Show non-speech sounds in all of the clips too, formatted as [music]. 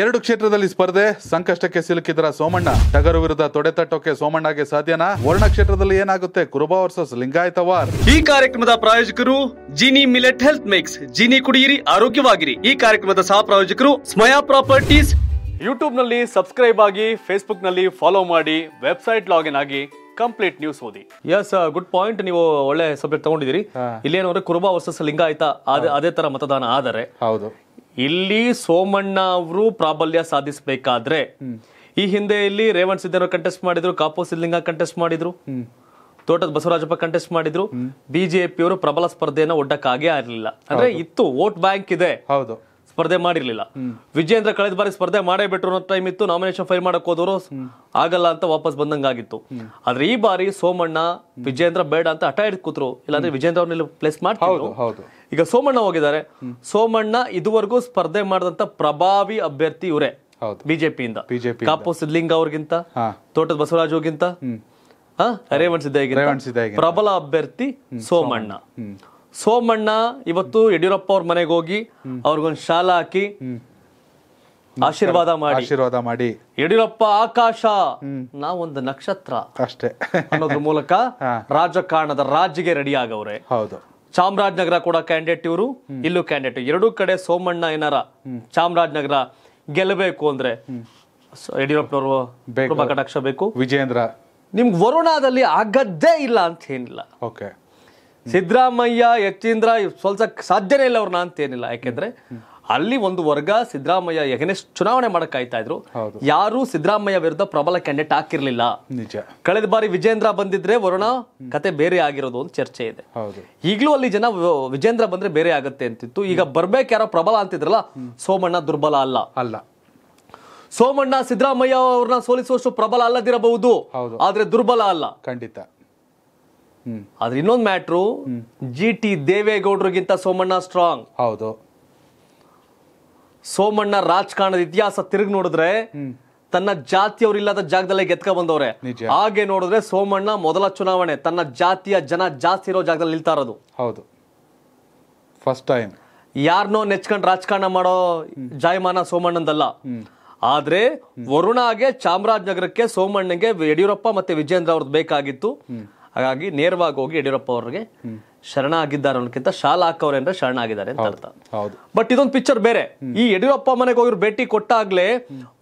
ಎರಡು ಕ್ಷೇತ್ರದಲ್ಲಿ ಸ್ಪರ್ಧೆ ಸಂಕಷ್ಟಕ್ಕೆ ಸಿಲುಕಿದರ ಸೋಮಣ್ಣ ಟಗರು ವಿರುದ್ಧ ತಟ್ಟೋಕೆ ಸೋಮಣ್ಣಗೆ ಸಾಧ್ಯನಾ ವರ್ಣ ಕ್ಷೇತ್ರದಲ್ಲಿ ಏನಾಗುತ್ತೆ ಕುರುಬ ವರ್ಸಸ್ ಲಿಂಗಾಯತವಾರ್ ಈ ಕಾರ್ಯಕ್ರಮದ ಪ್ರಾಯೋಜಕರು Jini millet health mix Jini ಕುಡಿಯಿರಿ ಆರೋಗ್ಯವಾಗಿರಿ ಈ ಕಾರ್ಯಕ್ರಮದ ಸಹ ಪ್ರಾಯೋಜಕರು ಸ್ಮಯಾ ಪ್ರಾಪರ್ಟೀಸ್ ಯೂಟ್ಯೂಬ್ ನಲ್ಲಿ ಸಬ್ಸ್ಕ್ರೈಬ್ ಆಗಿ ಫೇಸ್ಬುಕ್ ನಲ್ಲಿ ಫಾಲೋ ಮಾಡಿ ವೆಬ್ಸೈಟ್ ಲಾಗಿನ್ ಆಗಿ ಕಂಪ್ಲೀಟ್ ನ್ಯೂಸ್ ಓದಿ ಎಸ್ ಗುಡ್ ಪಾಯಿಂಟ್ ನೀವು ಒಳ್ಳೆ ಸಬ್ಜೆಕ್ಟ್ ತಗೊಂಡಿದ್ದೀರಿ ಇಲ್ಲೇನಂದ್ರೆ ಕುರುಬಾ ವರ್ಸಸ್ ಲಿಂಗಾಯತ ಅದೇ ತರ ಮತದಾನ ಆದರೆ ಹೌದು ಇಲ್ಲಿ ಸೋಮಣ್ಣ ಅವರು ಪ್ರಾಬಲ್ಯ ಸಾಧಿಸಬೇಕಾದ್ರೆ ಈ ಹಿಂದೆ ಇಲ್ಲಿ ರೇವಣ್ ಸಿದ್ದನ ಕಂಟೆಸ್ಟ್ ಮಾಡಿದ್ರು ಕಾಪು ಸಿದ್ಲಿಂಗ ಕಂಟೆಸ್ಟ್ ಮಾಡಿದ್ರು ತೋಟದ ಬಸವರಾಜಪ್ಪ ಕಂಟೆಸ್ಟ್ ಮಾಡಿದ್ರು ಬಿಜೆಪಿ ಅವರು ಪ್ರಬಲ ಸ್ಪರ್ಧೆಯನ್ನ ಒಡ್ಡಕ್ಕಾಗೇ ಆಗಿರ್ಲಿಲ್ಲ ಅಂದ್ರೆ ಇತ್ತು ವೋಟ್ ಬ್ಯಾಂಕ್ ಇದೆ ಹೌದು ಸ್ಪರ್ಧೆ ಮಾಡಿರ್ಲಿಲ್ಲ ವಿಜೇಂದ್ರ ಕಳೆದ ಬಾರಿ ಸ್ಪರ್ಧೆ ಮಾಡೇ ಬಿಟ್ರು ಅನ್ನೋ ಟೈಮ್ ಇತ್ತು ನಾಮಿನೇಷನ್ ಫೈಲ್ ಮಾಡಕ್ ಹೋದವರು ಆಗಲ್ಲ ಅಂತ ವಾಪಸ್ ಬಂದಂಗಾಗಿತ್ತು ಆದ್ರೆ ಈ ಬಾರಿ ಸೋಮಣ್ಣ ವಿಜೇಂದ್ರ ಬೇಡ ಅಂತ ಹಠ ಹಿಡಿದು ಇಲ್ಲಾಂದ್ರೆ ವಿಜೇಂದ್ರ ಅವ್ರನ್ನ ಪ್ಲೇಸ್ ಮಾಡ್ತಾರೆ ಈಗ ಸೋಮಣ್ಣ ಹೋಗಿದ್ದಾರೆ ಸೋಮಣ್ಣ ಇದುವರೆಗೂ ಸ್ಪರ್ಧೆ ಮಾಡಿದಂತ ಪ್ರಭಾವಿ ಅಭ್ಯರ್ಥಿ ಇವರೇ ಬಿಜೆಪಿಯಿಂದ ಬಿಜೆಪಿ ಕಾಪು ಸಿದ್ಲಿಂಗ ಅವ್ರಿಗಿಂತ ತೋಟದ ಗಿಂತ ರೇವಣ್ ಸಿದ್ದಾಗಿ ಪ್ರಬಲ ಅಭ್ಯರ್ಥಿ ಸೋಮಣ್ಣ ಸೋಮಣ್ಣ ಇವತ್ತು ಯಡಿಯೂರಪ್ಪ ಅವ್ರ ಮನೆಗೆ ಹೋಗಿ ಅವ್ರಿಗೊಂದು ಶಾಲಾ ಹಾಕಿ ಆಶೀರ್ವಾದ ಮಾಡಿ ಆಶೀರ್ವಾದ ಮಾಡಿ ಯಡಿಯೂರಪ್ಪ ಆಕಾಶ ನಾವೊಂದು ನಕ್ಷತ್ರ ಅಷ್ಟೇ ಅನ್ನೋದ್ರ ಮೂಲಕ [laughs] ರಾಜಕಾರಣದ ರಾಜ್ಯಗೆ ರೆಡಿ ಆಗವ್ರೆ ಹೌದು ಚಾಮರಾಜನಗರ ಕೂಡ ಕ್ಯಾಂಡಿಡೇಟ್ ಇವರು ಇಲ್ಲೂ ಕ್ಯಾಂಡಿಡೇಟ್ ಎರಡೂ ಕಡೆ ಸೋಮಣ್ಣ ಏನಾರ ಚಾಮರಾಜನಗರ ಗೆಲ್ಲಬೇಕು ಅಂದ್ರೆ ಯಡಿಯೂರಪ್ಪನವರು ಅಕ್ಷ ಬೇಕು ವಿಜೇಂದ್ರ ನಿಮ್ಗೆ ವರುಣಾದಲ್ಲಿ ಆಗದ್ದೇ ಇಲ್ಲ ಅಂತ ಏನಿಲ್ಲ ಓಕೆ ಸಿದ್ದರಾಮಯ್ಯ ಯಕ್ಷೇಂದ್ರ ಸ್ವಲ್ಪ ಸಾಧ್ಯನೇ ಇಲ್ಲ ಅವ್ರನ್ನ ಅಂತೇನಿಲ್ಲ ಯಾಕೆಂದ್ರೆ ಅಲ್ಲಿ ಒಂದು ವರ್ಗ ಸಿದ್ದರಾಮಯ್ಯ ಎಗನೆಸ್ಟ್ ಚುನಾವಣೆ ಮಾಡಕ್ ಕಾಯ್ತಾ ಇದ್ರು ಯಾರು ಸಿದ್ದರಾಮಯ್ಯ ವಿರುದ್ಧ ಪ್ರಬಲ ಕ್ಯಾಂಡಿಡೇಟ್ ಹಾಕಿರ್ಲಿಲ್ಲ ನಿಜ ಕಳೆದ ಬಾರಿ ವಿಜೇಂದ್ರ ಬಂದಿದ್ರೆ ವರುಣ ಕತೆ ಬೇರೆ ಆಗಿರೋದು ಒಂದು ಚರ್ಚೆ ಇದೆ ಈಗಲೂ ಅಲ್ಲಿ ಜನ ವಿಜೇಂದ್ರ ಬಂದ್ರೆ ಬೇರೆ ಆಗತ್ತೆ ಅಂತಿತ್ತು ಈಗ ಬರ್ಬೇಕು ಯಾರೋ ಪ್ರಬಲ ಅಂತಿದ್ರಲ್ಲ ಸೋಮಣ್ಣ ದುರ್ಬಲ ಅಲ್ಲ ಅಲ್ಲ ಸೋಮಣ್ಣ ಸಿದ್ದರಾಮಯ್ಯ ಅವ್ರನ್ನ ಸೋಲಿಸುವಷ್ಟು ಪ್ರಬಲ ಅಲ್ಲದಿರಬಹುದು ಆದ್ರೆ ದುರ್ಬಲ ಅಲ್ಲ ಖಂಡಿತ ಆದ್ರೆ ಇನ್ನೊಂದು ಮ್ಯಾಟ್ರು ಜಿ ಟಿ ದೇವೇಗೌಡರಿಗಿಂತ ಸೋಮಣ್ಣ ಸ್ಟ್ರಾಂಗ್ ಹೌದು ಸೋಮಣ್ಣ ರಾಜಕಾರಣದ ಇತಿಹಾಸ ತಿರುಗಿ ನೋಡಿದ್ರೆ ತನ್ನ ಜಾತಿಯವರಿಲ್ಲದ ಜಾಗದಲ್ಲೇ ಗೆದ್ಕ ಬಂದವ್ರೆ ಹಾಗೆ ನೋಡಿದ್ರೆ ಸೋಮಣ್ಣ ಮೊದಲ ಚುನಾವಣೆ ತನ್ನ ಜಾತಿಯ ಜನ ಜಾಸ್ತಿ ಇರೋ ಜಾಗದಲ್ಲಿ ನಿಲ್ತಾ ಇರೋದು ಹೌದು ಫಸ್ಟ್ ಟೈಮ್ ಯಾರನ್ನೋ ನೆಚ್ಕೊಂಡು ರಾಜಕಾರಣ ಮಾಡೋ ಜಾಯಮಾನ ಸೋಮಣ್ಣಂದಲ್ಲ ಆದ್ರೆ ವರುಣಾಗೆ ಚಾಮರಾಜನಗರಕ್ಕೆ ಸೋಮಣ್ಣಗೆ ಯಡಿಯೂರಪ್ಪ ಮತ್ತೆ ವಿಜೇಂದ್ರ ಅವ್ರದ್ದು ಬೇಕಾಗಿತ್ತು ಹಾಗಾಗಿ ನೇರವಾಗಿ ಹೋಗಿ ಯಡಿಯೂರಪ್ಪ ಅವರಿಗೆ ಶರಣಾಗಿದ್ದಾರೆ ಅನ್ನೋಕ್ಕಿಂತ ಅಂದ್ರೆ ಶರಣ ಶರಣಾಗಿದ್ದಾರೆ ಅಂತ ಅರ್ಥ ಬಟ್ ಇದೊಂದು ಪಿಕ್ಚರ್ ಬೇರೆ ಈ ಯಡಿಯೂರಪ್ಪ ಮನೆಗೆ ಹೋಗಿರೋ ಭೇಟಿ ಕೊಟ್ಟಾಗ್ಲೇ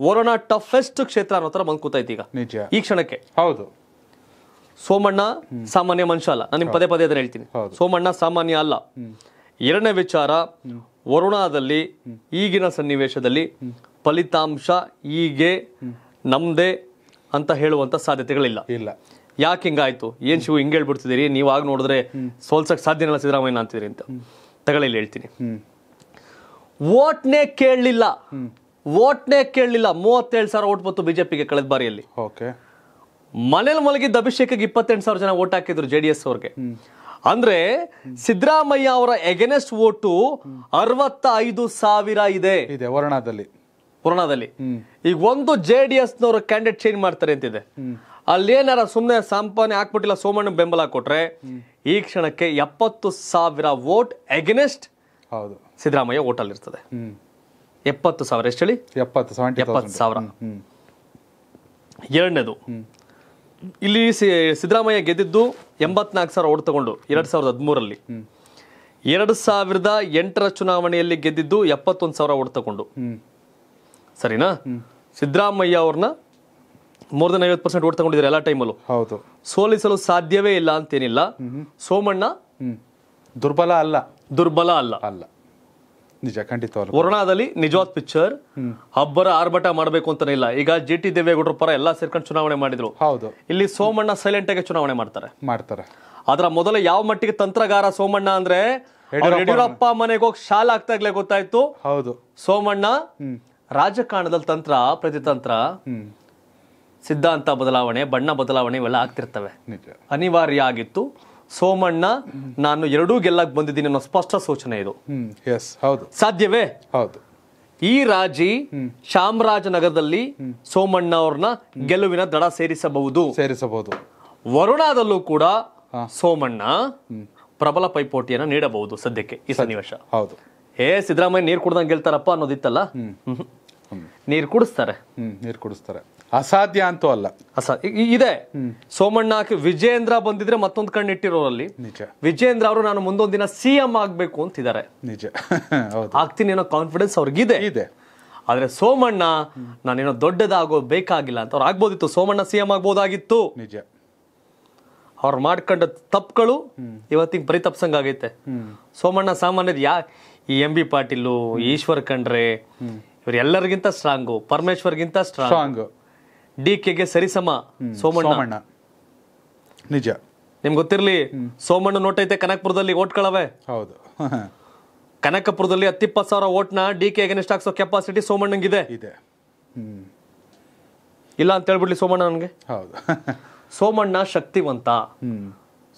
ವರೋಣ ಟಫೆಸ್ಟ್ ಕ್ಷೇತ್ರ ಅನ್ನೋ ತರ ಬಂದ್ ಕೂತೈತಿ ಈಗ ಈ ಕ್ಷಣಕ್ಕೆ ಹೌದು ಸೋಮಣ್ಣ ಸಾಮಾನ್ಯ ಮನುಷ್ಯ ಅಲ್ಲ ನಾನು ನಿಮ್ ಪದೇ ಪದೇ ಅದನ್ನ ಹೇಳ್ತೀನಿ ಸೋಮಣ್ಣ ಸಾಮಾನ್ಯ ಅಲ್ಲ ಎರಡನೇ ವಿಚಾರ ವರುಣಾದಲ್ಲಿ ಈಗಿನ ಸನ್ನಿವೇಶದಲ್ಲಿ ಫಲಿತಾಂಶ ಹೀಗೆ ನಮ್ದೇ ಅಂತ ಹೇಳುವಂತ ಸಾಧ್ಯತೆಗಳಿಲ್ಲ ಇಲ್ಲ ಯಾಕೆ ಹಿಂಗಾಯ್ತು ಏನ್ ಶಿವ ಹಿಂಗ ಹೇಳ್ಬಿಡ್ತಿದ್ದೀರಿ ನೀವು ಆಗ ನೋಡಿದ್ರೆ ಸೋಲ್ಸಕ್ಕೆ ಸಾಧ್ಯ ಇಲ್ಲ ಸಿದ್ದರಾಮಯ್ಯ ಅಂತಿದ್ರಿ ಅಂತ ತಗೊಳ್ಳಿ ಹೇಳ್ತೀನಿ ಓಟ್ನೇ ಕೇಳಲಿಲ್ಲ ಓಟ್ನೇ ಕೇಳಲಿಲ್ಲ ಮೂವತ್ತೇಳು ಸಾವಿರ ಓಟ್ ಬಂತು ಬಿಜೆಪಿಗೆ ಕಳೆದ ಬಾರಿಯಲ್ಲಿ ಓಕೆ ಮನೇಲಿ ಮಲಗಿದ್ದ ಅಭಿಷೇಕಿಗೆ ಇಪ್ಪತ್ತೆಂಟು ಸಾವಿರ ಜನ ಓಟ್ ಹಾಕಿದ್ರು ಜೆ ಡಿ ಎಸ್ ಅವ್ರಿಗೆ ಅಂದ್ರೆ ಸಿದ್ದರಾಮಯ್ಯ ಅವರ ಎಗೆನೆಸ್ಟ್ ಓಟು ಅರವತ್ತ ಐದು ಸಾವಿರ ಇದೆ ಇದೆ ವರ್ಣದಲ್ಲಿ ವರ್ಣದಲ್ಲಿ ಈಗ ಒಂದು ಜೆ ಡಿ ಎಸ್ನವರು ಕ್ಯಾಂಡಿಡೇಟ್ ಚೇಂಜ್ ಮಾಡ್ತಾರೆ ಅಂತಿದೆ ಅಲ್ಲೇನಾರ ಸುಮ್ಮನೆ ಸಂಪಾನೆ ಹಾಕ್ಬಿಟ್ಟಿಲ್ಲ ಸೋಮಣ್ಣ ಬೆಂಬಲ ಕೊಟ್ರೆ ಈ ಕ್ಷಣಕ್ಕೆ ಎಪ್ಪತ್ತು ಸಾವಿರ ವೋಟ್ ಎಗನೆಸ್ಟ್ ಹೌದು ಸಿದ್ದರಾಮಯ್ಯ ಓಟಲ್ಲಿರ್ತದೆ ಎಪ್ಪತ್ತು ಸಾವಿರ ಎಷ್ಟು ಹೇಳಿ ಎಪ್ಪತ್ತು ಎಪ್ಪತ್ತು ಸಾವಿರ ಎರಡನೇದು ಇಲ್ಲಿ ಸಿದ್ದರಾಮಯ್ಯ ಗೆದ್ದಿದ್ದು ಎಂಬತ್ನಾಲ್ಕು ಸಾವಿರ ಓಟ್ ತಗೊಂಡು ಎರಡು ಸಾವಿರದ ಹದಿಮೂರಲ್ಲಿ ಎರಡು ಸಾವಿರದ ಎಂಟರ ಚುನಾವಣೆಯಲ್ಲಿ ಗೆದ್ದಿದ್ದು ಎಪ್ಪತ್ತೊಂದು ಸಾವಿರ ಓಟ್ ತಗೊಂಡು ಸರಿನಾ ಸಿದ್ದರಾಮಯ್ಯ ಅವ್ರನ್ನ ಮೋರ್ ದನ್ ಐವತ್ತು ಪರ್ಸೆಂಟ್ ಓಟ್ ತಗೊಂಡಿದ್ದಾರೆ ಎಲ್ಲ ಟೈಮಲ್ಲೂ ಹೌದು ಸೋಲಿಸಲು ಸಾಧ್ಯವೇ ಇಲ್ಲ ಅಂತೇನಿಲ್ಲ ಸೋಮಣ್ಣ ದುರ್ಬಲ ಅಲ್ಲ ದುರ್ಬಲ ಅಲ್ಲ ಅಲ್ಲ ನಿಜ ಖಂಡಿತ ವರುಣಾದಲ್ಲಿ ನಿಜವಾದ ಪಿಕ್ಚರ್ ಅಬ್ಬರ ಆರ್ಭಟ ಮಾಡಬೇಕು ಅಂತಾನೆ ಇಲ್ಲ ಈಗ ಜಿ ಟಿ ದೇವೇಗೌಡರ ಪರ ಎಲ್ಲಾ ಸೇರ್ಕೊಂಡು ಚುನಾವಣೆ ಮಾಡಿದ್ರು ಹೌದು ಇಲ್ಲಿ ಸೋಮಣ್ಣ ಸೈಲೆಂಟ್ ಆಗಿ ಚುನಾವಣೆ ಮಾಡ್ತಾರೆ ಮಾಡ್ತಾರೆ ಅದರ ಮೊದಲ ಯಾವ ಮಟ್ಟಿಗೆ ತಂತ್ರಗಾರ ಸೋಮಣ್ಣ ಅಂದ್ರೆ ಯಡಿಯೂರಪ್ಪ ಮನೆಗೆ ಹೋಗಿ ಶಾಲೆ ಆಗ್ತಾಗ್ಲೇ ಗೊತ್ತಾಯ್ತು ಹೌದು ಸೋಮಣ್ಣ ರಾಜಕಾರಣದಲ್ಲಿ ತಂತ್ರ ಪ್ರತಿತಂತ್ರ ಸಿದ್ಧಾಂತ ಬದಲಾವಣೆ ಬಣ್ಣ ಬದಲಾವಣೆ ಇವೆಲ್ಲ ಆಗ್ತಿರ್ತವೆ ಅನಿವಾರ್ಯ ಆಗಿತ್ತು ಸೋಮಣ್ಣ ನಾನು ಎರಡೂ ಗೆಲ್ಲಕ್ಕೆ ಬಂದಿದ್ದೀನಿ ಅನ್ನೋ ಸ್ಪಷ್ಟ ಸೂಚನೆ ಇದು ಎಸ್ ಹೌದು ಸಾಧ್ಯವೇ ಹೌದು ಈ ರಾಜಿ ಶಾಮರಾಜನಗರದಲ್ಲಿ ಸೋಮಣ್ಣ ಅವ್ರನ್ನ ಗೆಲುವಿನ ದಡ ಸೇರಿಸಬಹುದು ಸೇರಿಸಬಹುದು ವರುಣಾದಲ್ಲೂ ಕೂಡ ಸೋಮಣ್ಣ ಪ್ರಬಲ ಪೈಪೋಟಿಯನ್ನು ನೀಡಬಹುದು ಸದ್ಯಕ್ಕೆ ಈ ಸನ್ನಿವೇಶ ಹೌದು ಏ ಸಿದ್ದರಾಮಯ್ಯ ನೀರು ಕುಡ್ದಂಗೆ ಗೆಲ್ತಾರಪ್ಪ ಅನ್ನೋದಿತ್ತಲ್ಲ ನೀರು ಕುಡಿಸ್ತಾರೆ ನೀರು ಕುಡಿಸ್ತಾರೆ ಅಸಾಧ್ಯ ಅಂತೂ ಅಲ್ಲ ಇದೆ ಸೋಮಣ್ಣ ವಿಜೇಂದ್ರ ಬಂದಿದ್ರೆ ಮತ್ತೊಂದು ಕಣ್ಣು ಇಟ್ಟಿರೋರಲ್ಲಿ ನಿಜ ವಿಜೇಂದ್ರ ಅವರು ನಾನು ಮುಂದೊಂದು ದಿನ ಸಿ ಎಂ ಆಗ್ಬೇಕು ಅಂತಿದ್ದಾರೆ ನಿಜ [laughs] ಆಗ್ತೀನಿ ಅನ್ನೋ ಕಾನ್ಫಿಡೆನ್ಸ್ ಅವ್ರಿಗಿದೆ ಇದೆ ಆದ್ರೆ ಸೋಮಣ್ಣ ನಾನೇನೋ ದೊಡ್ಡದಾಗೋ ಬೇಕಾಗಿಲ್ಲ ಅಂತ ಅವ್ರು ಆಗ್ಬೋದಿತ್ತು ಸೋಮಣ್ಣ ಸಿ ಎಂ ಆಗ್ಬೋದಾಗಿತ್ತು ನಿಜ ಅವ್ರು ಮಾಡ್ಕೊಂಡ ತಪ್ಪುಗಳು ಇವತ್ತಿಗೆ ಪರಿತಪ್ಸಂಗ ಆಗೈತೆ ಸೋಮಣ್ಣ ಸಾಮಾನ್ಯದ ಯಾ ಈ ಎಂ ಬಿ ಪಾಟೀಲು ಈಶ್ವರ್ ಖಂಡ್ರೆ ಎಲ್ಲರಿಗಿಂತ ಸ್ಟ್ರಾಂಗು ಪರಮೇಶ್ವರ್ಗಿಂತ ಸ್ಟ್ರಾಂಗ್ ಡಿ ಕೆಗೆ ಸರಿಸಮ ಸೋಮಣ್ಣ ನಿಜ ನಿಮ್ ಗೊತ್ತಿರ್ಲಿ ಸೋಮಣ್ಣ ನೋಟ್ ಐತೆ ಕನಕಪುರದಲ್ಲಿ ಓಟ್ಗಳವೆ ಹೌದು [laughs] ಕನಕಪುರದಲ್ಲಿ ಹತ್ತಿಪ್ಪ ಸಾವಿರ ಓಟ್ನ ಡಿ ಕೆ ಎಗನೆಸ್ಟ್ ಹಾಕ್ಸೋ ಕೆಪಾಸಿಟಿ ಸೋಮಣ್ಣಂಗಿದೆ ಇದೆ ಇಲ್ಲ ಅಂತ ಹೇಳ್ಬಿಡ್ಲಿ ಸೋಮಣ್ಣ ನನಗೆ ಹೌದು [laughs] ಸೋಮಣ್ಣ ಶಕ್ತಿವಂತ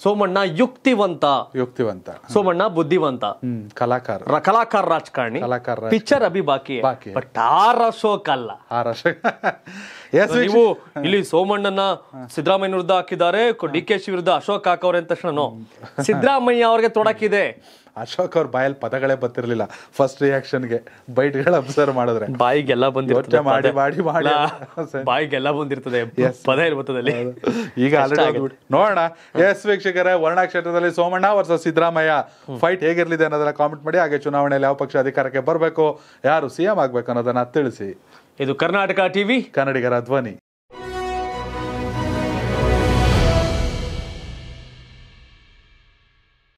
ಸೋಮಣ್ಣ ಯುಕ್ತಿವಂತ ಯುಕ್ತಿವಂತ ಸೋಮಣ್ಣ ಬುದ್ಧಿವಂತ ಕಲಾಕಾರ ಕಲಾಕಾರ ರಾಜಕಾರಣಿ ಕಲಾಕಾರ ಪಿಕ್ಚರ್ ಅಭಿ ಬಾಕಿ ಬಟ್ ಆರ್ ಅಶೋಕ್ ಅಲ್ಲ ಆರ್ ಅಶೋಕ್ ನೀವು ಇಲ್ಲಿ ಸೋಮಣ್ಣನ ಸಿದ್ದರಾಮಯ್ಯ ವಿರುದ್ಧ ಹಾಕಿದ್ದಾರೆ ಡಿ ಕೆ ಶಿ ವಿರುದ್ಧ ಅಶೋಕ್ ಹಾಕವ್ರೆ ಅಂತ ತಕ್ಷಣ ಸಿದ್ದರಾಮಯ್ಯ ಅವ್ರಿಗೆ ತೊಡಕಿದೆ ಅಶೋಕ್ ಅವ್ರ ಬಾಯಲ್ಲಿ ಪದಗಳೇ ಬರ್ತಿರ್ಲಿಲ್ಲ ಫಸ್ಟ್ ರಿಯಾಕ್ಷನ್ಗೆ ಬೈಟ್ಗಳು ಅಬ್ಸರ್ವ್ ಮಾಡಿದ್ರೆ ಬಾಯಿಗೆಲ್ಲ ಬಂದಿರುತ್ತೆ ಮಾಡಿ ಮಾಡಿ ಮಾಡಿ ಬಾಯಿಗೆಲ್ಲ ಬಂದಿರ್ತದೆ ಪದ ಈಗ ಆಲ್ರೆಡಿ ನೋಡೋಣ ಎಸ್ ವೀಕ್ಷಕರೇ ವರ್ಣ ಕ್ಷೇತ್ರದಲ್ಲಿ ಸೋಮಣ್ಣ ವರ್ಸಸ್ ಸಿದ್ದರಾಮಯ್ಯ ಫೈಟ್ ಹೇಗಿರ್ಲಿದೆ ಅನ್ನೋದನ್ನ ಕಾಮೆಂಟ್ ಮಾಡಿ ಹಾಗೆ ಚುನಾವಣೆಯಲ್ಲಿ ಯಾವ ಪಕ್ಷ ಅಧಿಕಾರಕ್ಕೆ ಬರಬೇಕು ಯಾರು ಸಿಎಂ ಆಗ್ಬೇಕು ಅನ್ನೋದನ್ನ ತಿಳಿಸಿ ಇದು ಕರ್ನಾಟಕ ಟಿವಿ ಕನ್ನಡಿಗರ ಧ್ವನಿ